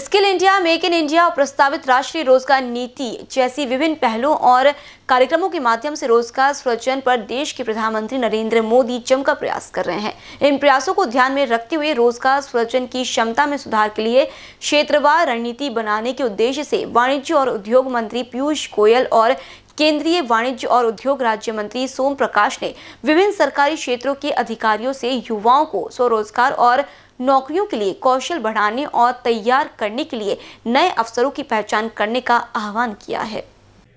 skill India make in India और प्रस्तावित राष्ट्रीय रोजगार नीति जैसी विभिन्न पहलों और कार्यक्रमों के माध्यम से रोजगार सृजन पर देश के प्रधानमंत्री नरेंद्र मोदी जमकर प्रयास कर रहे हैं इन प्रयासों को ध्यान में रखते हुए रोजगार सृजन की क्षमता में सुधार के लिए क्षेत्रवार रणनीति बनाने के उद्देश्य से वाणिज्य और उद्योग मंत्री पीयूष गोयल और केंद्रीय वाणिज्य और उद्योग राज्य मंत्री सोम प्रकाश ने विभिन्न सरकारी क्षेत्रों के अधिकारियों से युवाओं को स्वरोजगार और नौकरियों के लिए कौशल बढ़ाने और तैयार करने के लिए नए अफसरों की पहचान करने का आह्वान किया है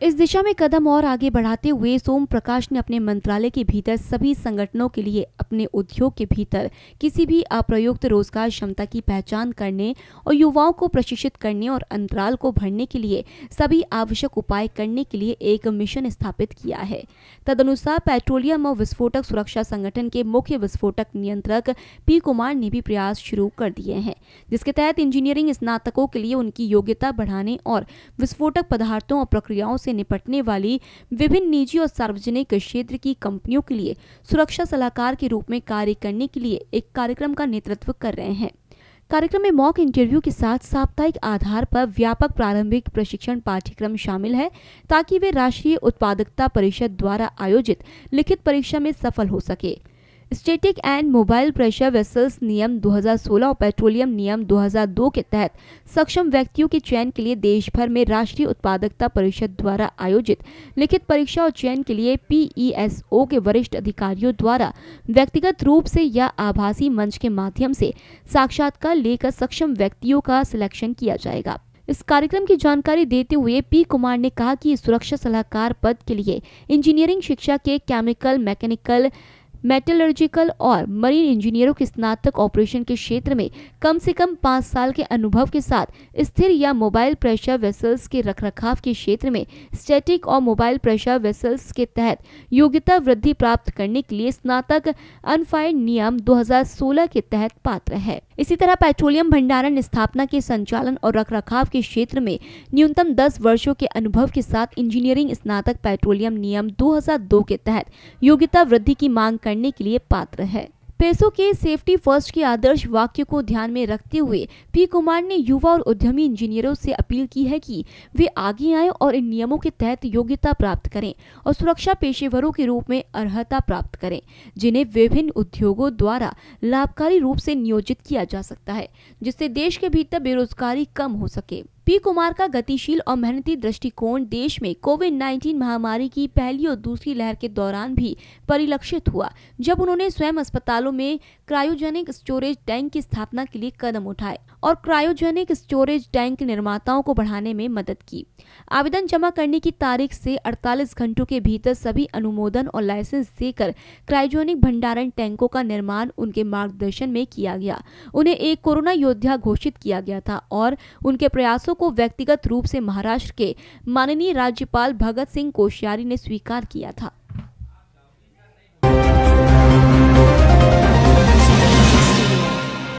इस दिशा में कदम और आगे बढ़ाते हुए सोम प्रकाश ने अपने मंत्रालय के भीतर सभी संगठनों के लिए अपने उद्योग के भीतर किसी भी अप्रयुक्त रोजगार क्षमता की पहचान करने और युवाओं को प्रशिक्षित करने और अंतराल को भरने के लिए सभी आवश्यक उपाय करने के लिए एक मिशन स्थापित किया है तदनुसार पेट्रोलियम और विस्फोटक सुरक्षा संगठन के मुख्य विस्फोटक नियंत्रक पी कुमार ने भी प्रयास शुरू कर दिए हैं जिसके तहत इंजीनियरिंग स्नातकों के लिए उनकी योग्यता बढ़ाने और विस्फोटक पदार्थों और प्रक्रियाओं से निपटने वाली विभिन्न निजी और सार्वजनिक क्षेत्र की कंपनियों के लिए सुरक्षा सलाहकार के रूप में कार्य करने के लिए एक कार्यक्रम का नेतृत्व कर रहे हैं कार्यक्रम में मॉक इंटरव्यू के साथ साप्ताहिक आधार पर व्यापक प्रारंभिक प्रशिक्षण पाठ्यक्रम शामिल है ताकि वे राष्ट्रीय उत्पादकता परिषद द्वारा आयोजित लिखित परीक्षा में सफल हो सके static and mobile pressure vessels नियम 2016 और पेट्रोलियम नियम 2002 के तहत सक्षम व्यक्तियों के चयन के लिए देश भर में राष्ट्रीय उत्पादकता परिषद द्वारा आयोजित लिखित परीक्षा और चयन के लिए पीईएसओ e के वरिष्ठ अधिकारियों द्वारा व्यक्तिगत रूप से या आभासी मंच के माध्यम से साक्षात्कार लेकर सक्षम व्यक्तियों का सिलेक्शन किया जाएगा इस कार्यक्रम की जानकारी देते हुए पी कुमार ने कहा कि सुरक्षा सलाहकार पद के लिए इंजीनियरिंग शिक्षा के केमिकल मैकेनिकल मेटलर्जिकल और मरीन इंजीनियरों के स्नातक ऑपरेशन के क्षेत्र में कम से कम पाँच साल के अनुभव के साथ स्थिर या मोबाइल प्रेशर वेसल्स के रखरखाव के क्षेत्र में स्टैटिक और मोबाइल प्रेशर वेसल्स के तहत योग्यता वृद्धि प्राप्त करने के लिए स्नातक अनफाइड नियम दो के तहत पात्र है इसी तरह पेट्रोलियम भंडारण स्थापना के संचालन और रखरखाव के क्षेत्र में न्यूनतम 10 वर्षों के अनुभव के साथ इंजीनियरिंग स्नातक पेट्रोलियम नियम 2002 के तहत योग्यता वृद्धि की मांग करने करने के लिए पात्र है पैसों के सेफ्टी फर्स्ट के आदर्श वाक्य को ध्यान में रखते हुए पी कुमार ने युवा और उद्यमी इंजीनियरों से अपील की है कि वे आगे आएं और इन नियमों के तहत योग्यता प्राप्त करें और सुरक्षा पेशेवरों के रूप में अर्हता प्राप्त करें जिन्हें विभिन्न उद्योगों द्वारा लाभकारी रूप से नियोजित किया जा सकता है जिससे देश के भीतर बेरोजगारी कम हो सके पी कुमार का गतिशील और मेहनती दृष्टिकोण देश में कोविड 19 महामारी की पहली और दूसरी लहर के दौरान भी परिलक्षित हुआ जब उन्होंने स्वयं अस्पतालों में क्रायोजेनिक स्टोरेज टैंक की स्थापना के लिए कदम उठाए और क्रायोजेनिक स्टोरेज टैंक निर्माताओं को बढ़ाने में मदद की आवेदन जमा करने की तारीख से 48 घंटों के भीतर सभी अनुमोदन और लाइसेंस देकर क्रायोजेनिक भंडारण टैंकों का निर्माण उनके मार्गदर्शन में किया गया उन्हें एक कोरोना योद्धा घोषित किया गया था और उनके प्रयासों को व्यक्तिगत रूप से महाराष्ट्र के माननीय राज्यपाल भगत सिंह कोश्यारी ने स्वीकार किया था